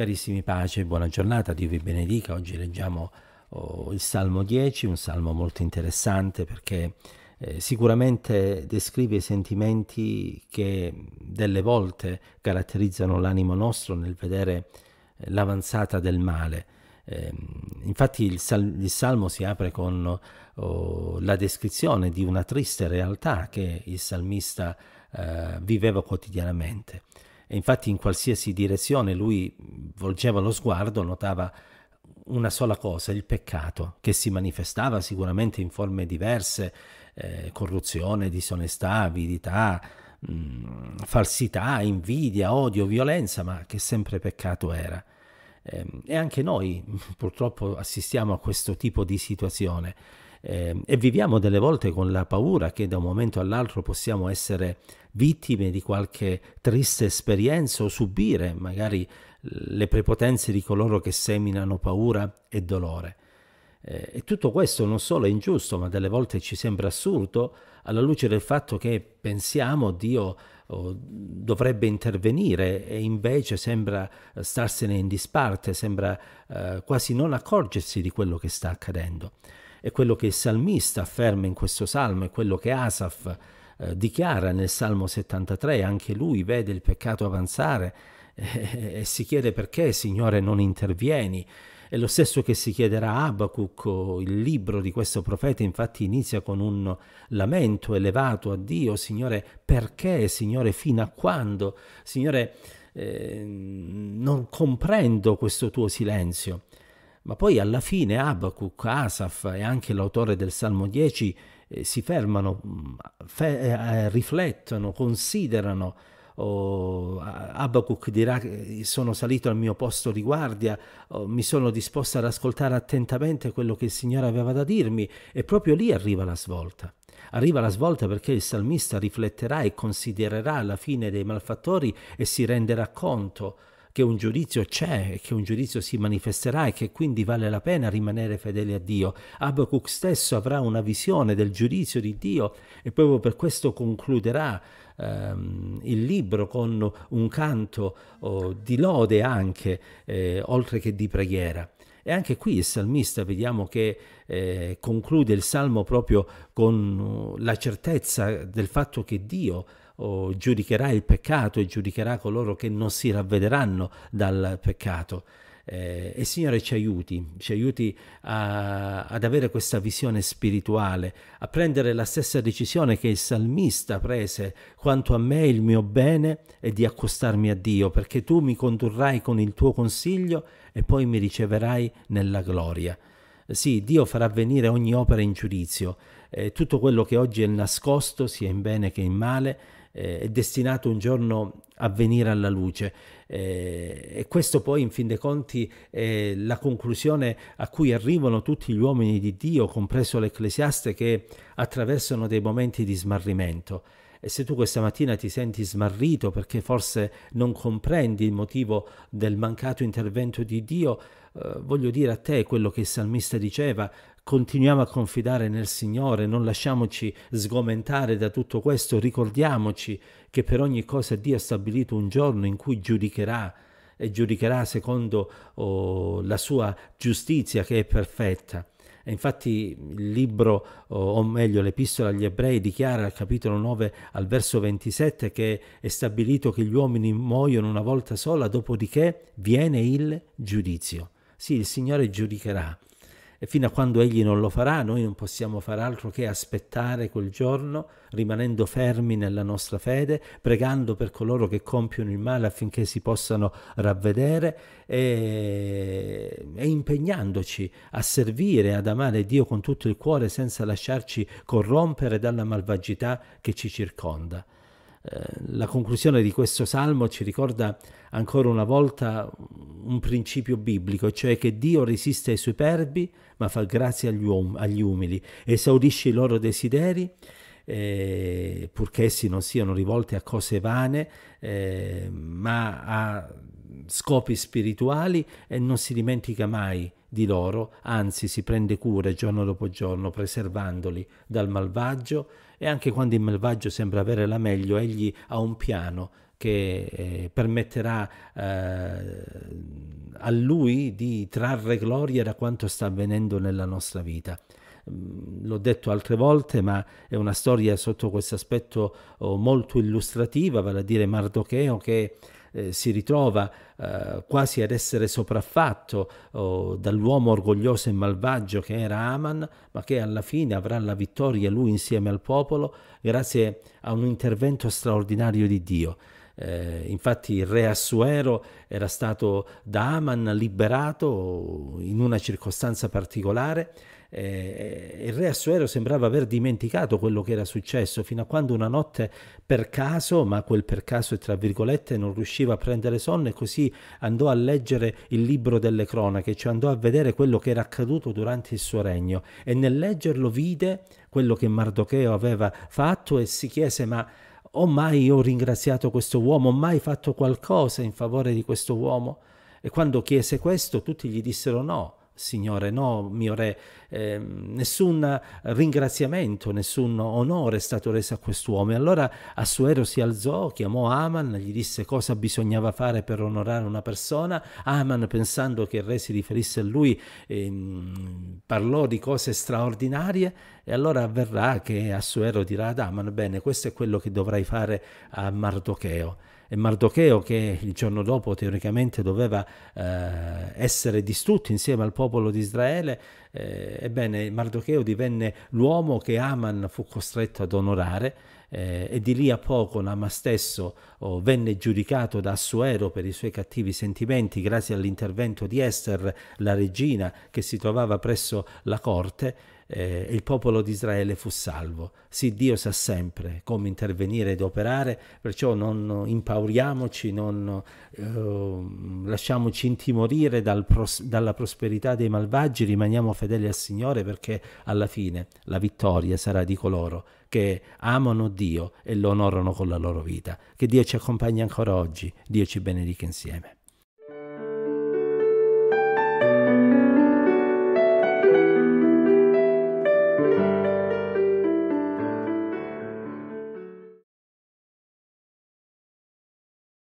Carissimi pace, buona giornata, Dio vi benedica. Oggi leggiamo oh, il Salmo 10, un salmo molto interessante perché eh, sicuramente descrive i sentimenti che delle volte caratterizzano l'animo nostro nel vedere eh, l'avanzata del male. Eh, infatti il, sal il, salmo si apre con oh, la descrizione di una triste realtà che il salmista eh, viveva quotidianamente. E infatti in qualsiasi direzione lui volgeva lo sguardo, notava una sola cosa, il peccato, che si manifestava sicuramente in forme diverse, eh, corruzione, disonestà, avidità, mh, mm, falsità, invidia, odio, violenza, ma che sempre peccato era. Ehm, e anche noi purtroppo assistiamo a questo tipo di situazione eh, e viviamo delle volte con la paura che da un momento all'altro possiamo essere vittime di qualche triste esperienza o subire magari le prepotenze di coloro che seminano paura e dolore. Eh, e tutto questo non solo è ingiusto, ma delle volte ci sembra assurdo alla luce del fatto che pensiamo Dio dovrebbe intervenire e invece sembra eh, starsene in disparte, sembra eh, quasi non accorgersi di quello che sta accadendo è quello che il salmista afferma in questo salmo, è quello che Asaf eh, dichiara nel Salmo 73, anche lui vede il peccato avanzare eh, e si chiede perché Signore non intervieni. È lo stesso che si chiederà a Abacuc, il libro di questo profeta infatti inizia con un lamento elevato a Dio, Signore perché, Signore fino a quando, Signore eh, non comprendo questo tuo silenzio. Ma poi alla fine Abacuc, Asaf e anche l'autore del Salmo 10 eh, si fermano, mm, fe, eh, eh, riflettono, considerano. Oh, Abacuc dirà sono salito al mio posto di guardia, oh, mi sono disposto ad ascoltare attentamente quello che il Signore aveva da dirmi e proprio lì arriva la svolta. Arriva la svolta perché il salmista rifletterà e considererà la fine dei malfattori e si renderà conto che un giudizio c'è, che un giudizio si manifesterà e che quindi vale la pena rimanere fedeli a Dio. Abacuc stesso avrà una visione del giudizio di Dio e proprio per questo concluderà ehm, il libro con un canto oh, di lode anche, eh, oltre che di preghiera. E anche qui il salmista vediamo che eh, conclude il salmo proprio con uh, la certezza del fatto che Dio oh, giudicherà il peccato e giudicherà coloro che non si ravvederanno dal peccato. Eh, e Signore ci aiuti, ci aiuti a, ad avere questa visione spirituale, a prendere la stessa decisione che il salmista prese, quanto a me il mio bene è di accostarmi a Dio, perché tu mi condurrai con il tuo consiglio e poi mi riceverai nella gloria. Sì, Dio farà venire ogni opera in giudizio, eh, tutto quello che oggi è nascosto, sia in bene che in male, eh, è destinato un giorno a venire alla luce. Eh, e questo poi, in fin dei conti, è la conclusione a cui arrivano tutti gli uomini di Dio, compreso l'ecclesiaste, che attraversano dei momenti di smarrimento. E se tu questa mattina ti senti smarrito perché forse non comprendi il motivo del mancato intervento di Dio, eh, voglio dire a te quello che il salmista diceva, continuiamo a confidare nel Signore, non lasciamoci sgomentare da tutto questo, ricordiamoci che per ogni cosa Dio ha stabilito un giorno in cui giudicherà e giudicherà secondo oh, la sua giustizia che è perfetta. E infatti il libro, oh, o meglio l'epistola agli ebrei, dichiara al capitolo 9 al verso 27 che è stabilito che gli uomini muoiono una volta sola, dopodiché viene il giudizio. Sì, il Signore giudicherà. E fino a quando egli non lo farà, noi non possiamo far altro che aspettare quel giorno, rimanendo fermi nella nostra fede, pregando per coloro che compiono il male affinché si possano ravvedere e, e impegnandoci a servire, ad amare Dio con tutto il cuore senza lasciarci corrompere dalla malvagità che ci circonda. Eh, la conclusione di questo salmo ci ricorda ancora una volta un principio biblico, cioè che Dio resiste ai superbi ma fa grazia agli, um- agli umili, esaudisce i loro desideri. Eh, purché essi non siano rivolti a cose vane, eh, ma a scopi spirituali e non si dimentica mai di loro, anzi si prende cura giorno dopo giorno preservandoli dal malvagio e anche quando il malvagio sembra avere la meglio, egli ha un piano che eh, permetterà eh, a lui di trarre gloria da quanto sta avvenendo nella nostra vita mm, l'ho detto altre volte, ma è una storia sotto questo aspetto oh, molto illustrativa, vale a dire Mardocheo che eh, si ritrova eh, quasi ad essere sopraffatto oh, dall'uomo orgoglioso e malvagio che era Aman, ma che alla fine avrà la vittoria lui insieme al popolo grazie a un intervento straordinario di Dio. Eh, infatti il re Assuero era stato da Aman liberato in una circostanza particolare eh, il re Assuero sembrava aver dimenticato quello che era successo fino a quando una notte per caso, ma quel per caso è tra virgolette, non riusciva a prendere sonno e così andò a leggere il libro delle cronache, cioè andò a vedere quello che era accaduto durante il suo regno e nel leggerlo vide quello che Mardocheo aveva fatto e si chiese ma ho mai io ringraziato questo uomo? Ho mai fatto qualcosa in favore di questo uomo? E quando chiese questo, tutti gli dissero no. Signore, no, mio Re, eh, nessun ringraziamento, nessun onore è stato reso a quest'uomo. E allora Assuero si alzò, chiamò Aman, gli disse cosa bisognava fare per onorare una persona. Aman, pensando che il Re si riferisse a lui, eh, parlò di cose straordinarie e allora avverrà che Assuero dirà ad Aman, bene, questo è quello che dovrai fare a Mardocheo. Mardocheo che il giorno dopo teoricamente doveva eh, essere distrutto insieme al popolo di Israele, eh, ebbene Mardocheo divenne l'uomo che Aman fu costretto ad onorare eh, e di lì a poco Nama stesso oh, venne giudicato da Assuero per i suoi cattivi sentimenti grazie all'intervento di Esther, la regina che si trovava presso la corte eh, il popolo di Israele fu salvo. Sì, Dio sa sempre come intervenire ed operare, perciò non impauriamoci, non eh, lasciamoci intimorire dal pros dalla prosperità dei malvagi, rimaniamo fedeli al Signore perché alla fine la vittoria sarà di coloro che amano Dio e lo onorano con la loro vita. Che Dio ci accompagni ancora oggi, Dio ci benedica insieme.